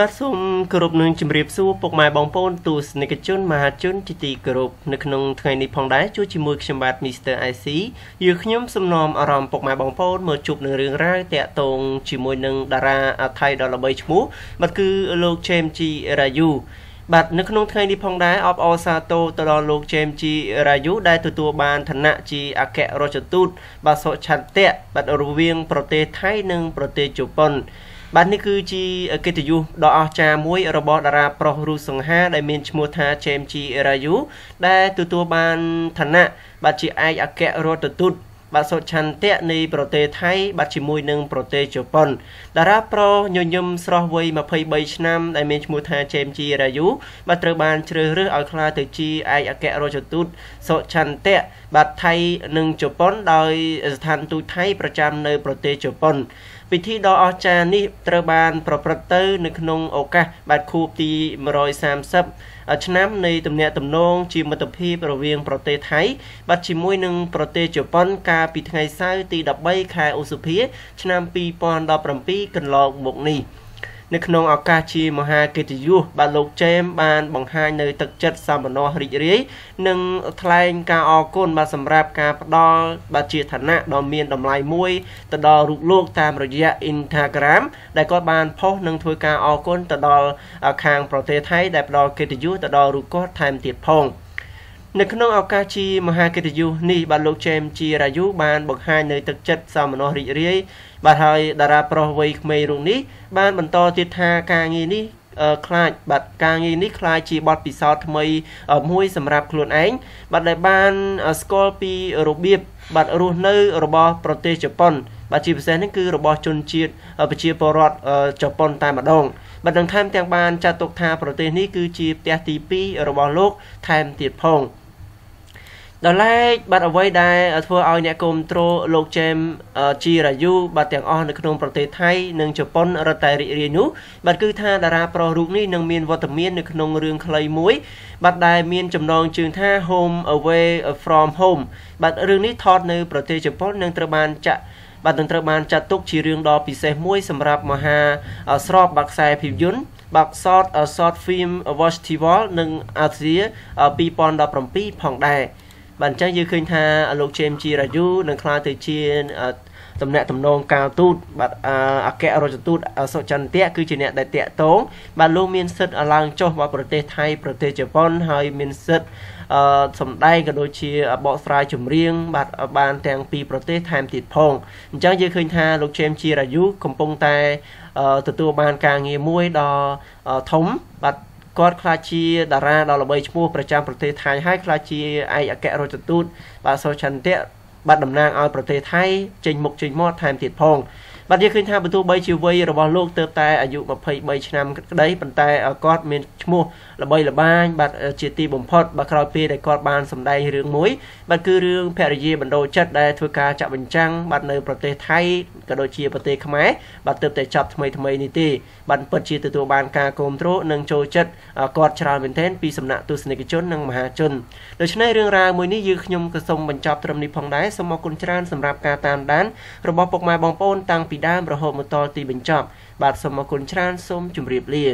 បាទសូមគោរពនឹងជម្រាបសួរពុកម៉ែបងប្អូនទស្សនិកជនមហាជនជាទីគោរពនៅក្នុងថ្ងៃនេះផងដែរជួបជាមួយខ្ញុំបាទ Mr. IC យើខ្ញុំសំណូមអារម្មណ៍ពុកម៉ែបងប្អូនមកជួបនឹងរឿងរ៉ាវតាក់ទងជាមួយនឹងតារាថៃដ៏ល្បីឈ្មោះបាទគឺលោក James G. Rayu បាទនៅក្នុងថ្ងៃនេះផងដែរអបអរសាទរទៅដល់លោក James G. Rayu ដែលទទួលបានឋានៈជាអគ្គរដ្ឋទូតបាទសុឆន្ទៈបាទរវាងប្រទេសថៃនិងប្រទេសជប៉ុនបាទនេះគឺជាកិត្តិយសដ៏អស្ចារ្យមួយរបស់តារាប្រុសរូបសង្ហាដែលមានឈ្មោះថា James G. Rayu ដែលទទួលបានឋានៈបាទជាឯកអគ្គរដ្ឋទូតបាទសុឆន្ទៈនៃប្រទេសថៃ បាទជាមួយនឹងប្រទេសជប៉ុនតារាប្រុសញញឹមស្រស់វ័យ23ឆ្នាំ ដែលមានឈ្មោះថាជេមជីរាយូបាទត្រូវបានជ្រើសរើសឲ្យក្លាយទៅជាឯកអគ្គរដ្ឋទូត សុឆន្ទៈបាទថៃនិងជប៉ុន ដោយ ស្ថានទូតថៃប្រចាំនៅប្រទេសជប៉ុនពិធីដ៏អស្ចារ្យនេះត្រូវបាន ប្រព្រឹត្តទៅនៅក្នុងឱកាស បាទខួបទី130ឆ្នាំនៃទំនាក់ទំនងជាមិត្តភាពរវាងប្រទេសថៃបាទជាមួយនឹងប្រទេសជប៉ុនកាលពីថ្ងៃសៅរ៍ទី13ខែឧសភាឆ្នាំ2017កន្លងមកនេះ។នៅក្នុងឱកាសជាមហាកិត្តិយសបាទលោកជេមបានបង្ហាញនៅទឹកចិត្តសម្មនារីករាយនិងថ្លែងការអរគុណបាទសម្រាប់ការផ្ដល់បាទជាឋានៈដ៏មានតម្លៃមួយទៅដល់រូបលោកតាមរយៈ Instagram ដែលគាត់បានផុសនិងធ្វើការអរគុណទៅដល់ខាងប្រទេសថៃ ដែលផ្ដល់កិត្តិយសទៅដល់រូបគាត់ថែមទៀតផង។នៅក្នុងឱកាសជាមហាកិត្តិយសនេះបាទលោកចេមជីរាយុបានបង្ហាញនៅទឹកចិត្តសោមនស្សរីករាយបាទហើយតារាប្រុសវ័យក្មេងរូបនេះបានបន្តទៀតថាការងារនេះខ្លាចបាទការងារនេះខ្លាចជាបទពិសោធន៍ថ្មីមួយសម្រាប់ខ្លួនឯងបាទដែលបានស្គាល់ពីរបៀបបាទរស់នៅរបស់ប្រទេសជប៉ុនបាទជាពិសេសនេះគឺរបស់ជនជាតិប្រជាពលរដ្ឋជប៉ុនតែម្ដងបាទនឹងថែមទាំងបានចាត់ទុកថា ប្រទេសនេះគឺជាផ្ទះទី2របស់លោកថែមទៀតផង។ដល់ឡែកបាទអ្វីដែលធ្វើឲ្យអ្នកគ្រប់គ្រងលោក James Chirayu បាទទាំងអស់នៅក្នុងប្រទេសថៃនិងជប៉ុនរត់តែរីករាយនោះបាទគឺថាតារាប្រុសរូបនេះនឹងមានវត្តមាននៅក្នុងរឿងខ្លីមួយ បាទដែលមានចំណងជើងថា Home Away from Home បាទរឿងនេះថតនៅ ប្រទេសជប៉ុននិងត្រូវបានចាក់បាទនឹងត្រូវបានចាត់ទុកជារឿងដ៏ពិសេសមួយសម្រាប់មហា ស្របបាក់ខ្សែភាពយន្តបាក់ short short film festival និង Asia 2017ផងដែរបាទអញ្ចឹងយើងឃើញថាលោក James G. Raju នឹងក្លាយទៅជាតំណាក់តំណងការទូតបាទអគ្គរដ្ឋទូតសុចន្ទៈគឺជាអ្នកដែលតាក់ទងបាទលោកមានសិទ្ធិឡើងចុះមកប្រទេសថៃប្រទេសជប៉ុនហើយមានសិទ្ធិអឺសំដែងក៏ដូចជាបកស្រាយចម្រៀងបាទបានទាំងពីរប្រទេស ថែមទៀតផងអញ្ចឹងយើងឃើញថាលោក James ជារាយុកំពុងតែទទួលបានការងារមួយដ៏ធំបាទគាត់ខ្លាចជាតារាដ៏ល្បីឈ្មោះប្រចាំប្រទេសថៃហើយខ្លាចជាឯកអគ្គរដ្ឋទូត បាទសូឆន្ទៈបាទតំណាងឲ្យប្រទេសថៃ ចេញមុខចេញមាត់ថែមទៀតផងបាទនិយាយឃើញថាបន្ទោះបីជាវ័យរបស់លោកទើបតែអាយុ23ឆ្នាំក្តីប៉ុន្តែគាត់មានឈ្មោះល្បីល្បាញបាទជាទីបំផុតបាទក្រោយពេលដែលគាត់បានសម្ដែងរឿងមួយបាទគឺរឿងភរិយាបណ្ដោចិត្តដែលធ្វើការចាក់បញ្ចាំងបាទនៅប្រទេសថៃក៏ដូចជាប្រទេសខ្មែរបាទទើបតែចប់ថ្មីថ្មីនេះទេបាទពិតជាទទួលបានការគ្រប់គ្រងនិងចូលចិត្តគាត់ច្រើនមែនទែនពីសំណាក់ទស្សនិកជននិងមហាជនដូច្នេះរឿងរ៉ាវមួយនេះយើងខ្ញុំក៏សូមបញ្ចប់ត្រឹមនេះផងដែរសូមអរគុណច្រើនសម្រាប់ការតាមដានរបស់ពុកម៉ែបងប្អូនតាំងពីពីដើមរហូតមកដល់ទីបញ្ចប់បាទសូមអរគុណច្រើនសូមជម្រាបលា